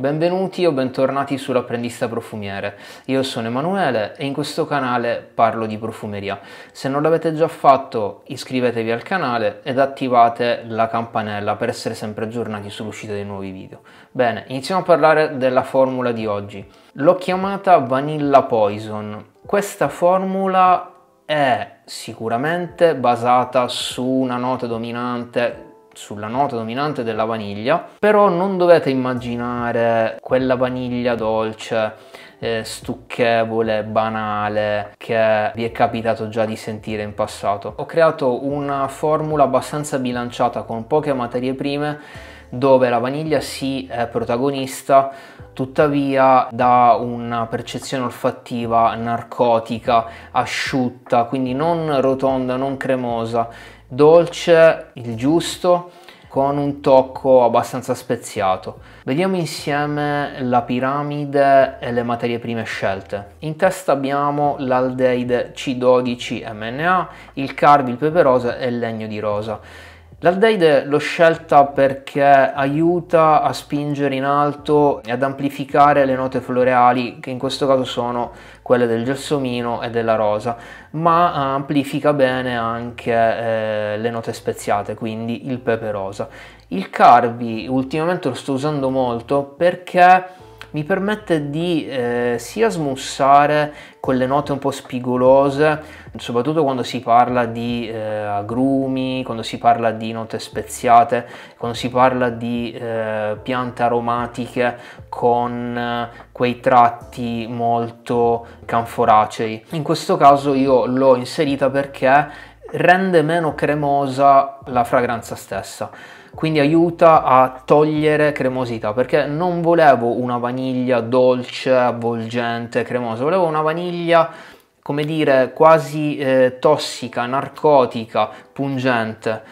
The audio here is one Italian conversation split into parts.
Benvenuti o bentornati sull'apprendista profumiere. Io sono Emanuele e in questo canale parlo di profumeria. Se non l'avete già fatto, iscrivetevi al canale ed attivate la campanella per essere sempre aggiornati sull'uscita dei nuovi video. Bene, iniziamo a parlare della formula di oggi. L'ho chiamata Vanilla Poison. Questa formula è sicuramente basata su una nota dominante sulla nota dominante della vaniglia, però non dovete immaginare quella vaniglia dolce, eh, stucchevole, banale che vi è capitato già di sentire in passato. Ho creato una formula abbastanza bilanciata con poche materie prime dove la vaniglia si è protagonista tuttavia dà una percezione olfattiva narcotica, asciutta, quindi non rotonda, non cremosa dolce, il giusto, con un tocco abbastanza speziato. Vediamo insieme la piramide e le materie prime scelte. In testa abbiamo l'aldeide C12MNA, il carbio, il peperose e il legno di rosa. L'aldeide l'ho scelta perché aiuta a spingere in alto e ad amplificare le note floreali che in questo caso sono quelle del gelsomino e della rosa, ma amplifica bene anche eh, le note speziate, quindi il pepe rosa. Il carvi ultimamente lo sto usando molto perché mi permette di eh, sia smussare quelle note un po' spigolose, soprattutto quando si parla di eh, agrumi, quando si parla di note speziate, quando si parla di eh, piante aromatiche con eh, quei tratti molto canforacei. In questo caso io l'ho inserita perché rende meno cremosa la fragranza stessa quindi aiuta a togliere cremosità perché non volevo una vaniglia dolce, avvolgente, cremosa, volevo una vaniglia come dire quasi eh, tossica, narcotica, pungente.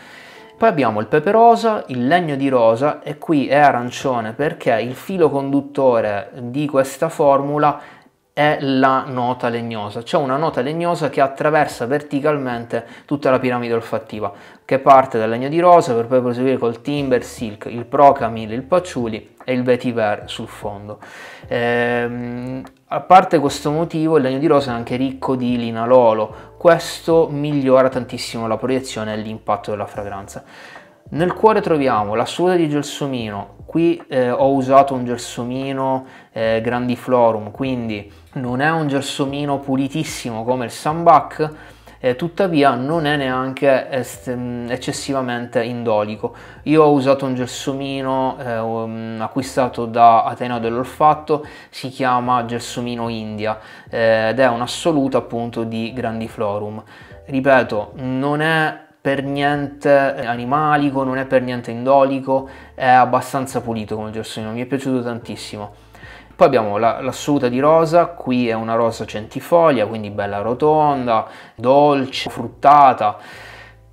Poi abbiamo il pepe rosa, il legno di rosa e qui è arancione perché il filo conduttore di questa formula è è la nota legnosa, cioè una nota legnosa che attraversa verticalmente tutta la piramide olfattiva, che parte dal legno di rosa per poi proseguire col timber silk, il procamil, il patchouli e il vetiver sul fondo. Ehm, a parte questo motivo, il legno di rosa è anche ricco di linalolo, questo migliora tantissimo la proiezione e l'impatto della fragranza. Nel cuore troviamo la soda di gelsomino, qui eh, ho usato un gelsomino eh, grandiflorum, quindi non è un gelsomino pulitissimo come il Sambac, eh, tuttavia non è neanche mm, eccessivamente indolico. Io ho usato un gelsomino eh, um, acquistato da Atena dell'Olfatto, si chiama Gelsomino India eh, ed è un assoluto appunto di Grandiflorum. Ripeto, non è per niente eh, animalico, non è per niente indolico, è abbastanza pulito come gersomino, mi è piaciuto tantissimo. Poi abbiamo l'assoluta la di rosa, qui è una rosa centifoglia, quindi bella rotonda, dolce, fruttata.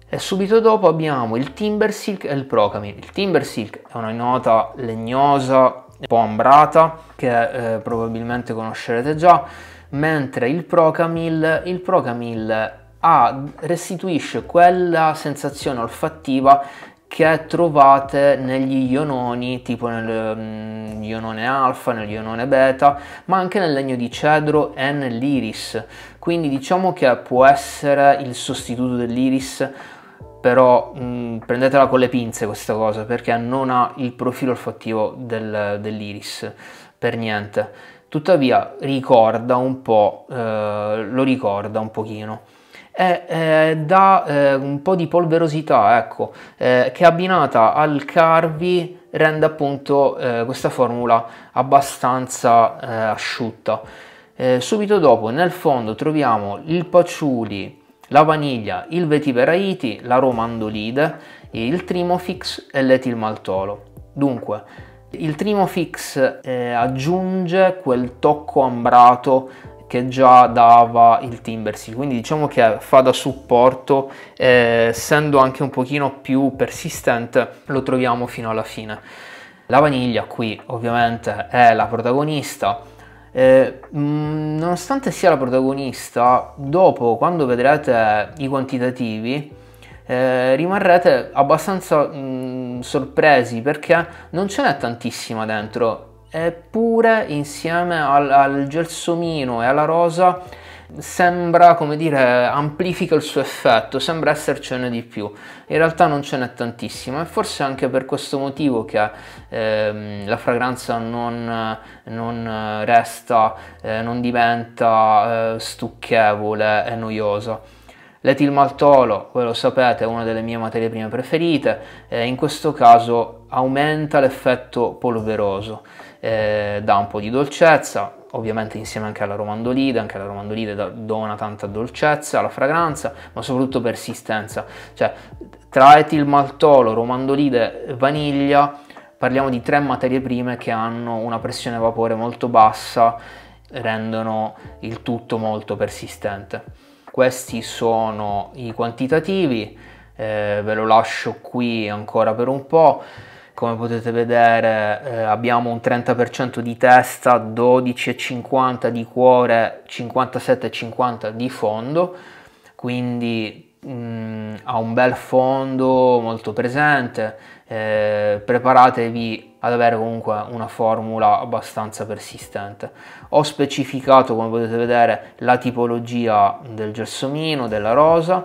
E subito dopo abbiamo il Timber Silk e il Procamir. Il Timber Silk è una nota legnosa, un po' ambrata, che eh, probabilmente conoscerete già, mentre il Procamil, il Procamil ah, restituisce quella sensazione olfattiva che trovate negli iononi, tipo nell'ionone mm, alfa, nell'ionone beta, ma anche nel legno di cedro e nell'iris. Quindi diciamo che può essere il sostituto dell'iris, però mm, prendetela con le pinze questa cosa, perché non ha il profilo olfattivo del, dell'iris per niente. Tuttavia ricorda un po', eh, lo ricorda un pochino e eh, dà eh, un po' di polverosità, ecco, eh, che abbinata al carvi rende appunto eh, questa formula abbastanza eh, asciutta. Eh, subito dopo nel fondo troviamo il paciuli, la vaniglia, il vetiver la romandolide, il trimofix e l'etilmaltolo. Dunque, il Trimofix eh, aggiunge quel tocco ambrato che già dava il Timbersy, quindi diciamo che fa da supporto eh, essendo anche un pochino più persistente lo troviamo fino alla fine la vaniglia qui ovviamente è la protagonista eh, mm, nonostante sia la protagonista dopo quando vedrete i quantitativi eh, rimarrete abbastanza mh, mm, sorpresi perché non ce n'è tantissima dentro eppure insieme al, al gelsomino e alla rosa sembra, come dire, amplifica il suo effetto, sembra essercene di più. In realtà non ce n'è tantissimo e forse anche per questo motivo che ehm, la fragranza non, non resta, eh, non diventa eh, stucchevole e noiosa. L'etilmaltolo, voi lo sapete, è una delle mie materie prime preferite, eh, in questo caso aumenta l'effetto polveroso, eh, dà un po' di dolcezza, ovviamente insieme anche alla romandolide, anche la romandolide dona tanta dolcezza alla fragranza, ma soprattutto persistenza. Cioè, tra etilmaltolo, romandolide e vaniglia parliamo di tre materie prime che hanno una pressione vapore molto bassa, rendono il tutto molto persistente. Questi sono i quantitativi, eh, ve lo lascio qui ancora per un po'. Come potete vedere eh, abbiamo un 30% di testa, 12,50 di cuore, 57,50 di fondo, quindi mh, mm, ha un bel fondo molto presente eh, preparatevi ad avere comunque una formula abbastanza persistente. Ho specificato, come potete vedere, la tipologia del gelsomino, della rosa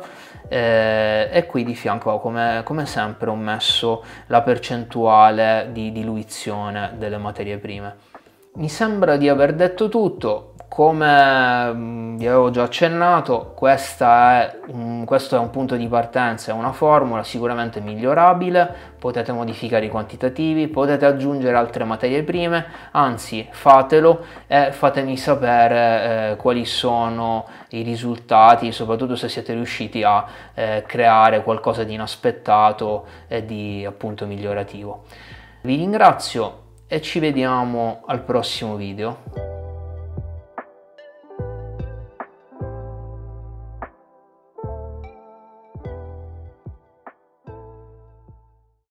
eh, e qui di fianco, come, come, sempre, ho messo la percentuale di diluizione delle materie prime. Mi sembra di aver detto tutto, come mm, vi avevo già accennato, è questo è un punto di partenza, è una formula sicuramente migliorabile, potete modificare i quantitativi, potete aggiungere altre materie prime, anzi fatelo e fatemi sapere eh, quali sono i risultati, soprattutto se siete riusciti a eh, creare qualcosa di inaspettato e di appunto migliorativo. Vi ringrazio e ci vediamo al prossimo video.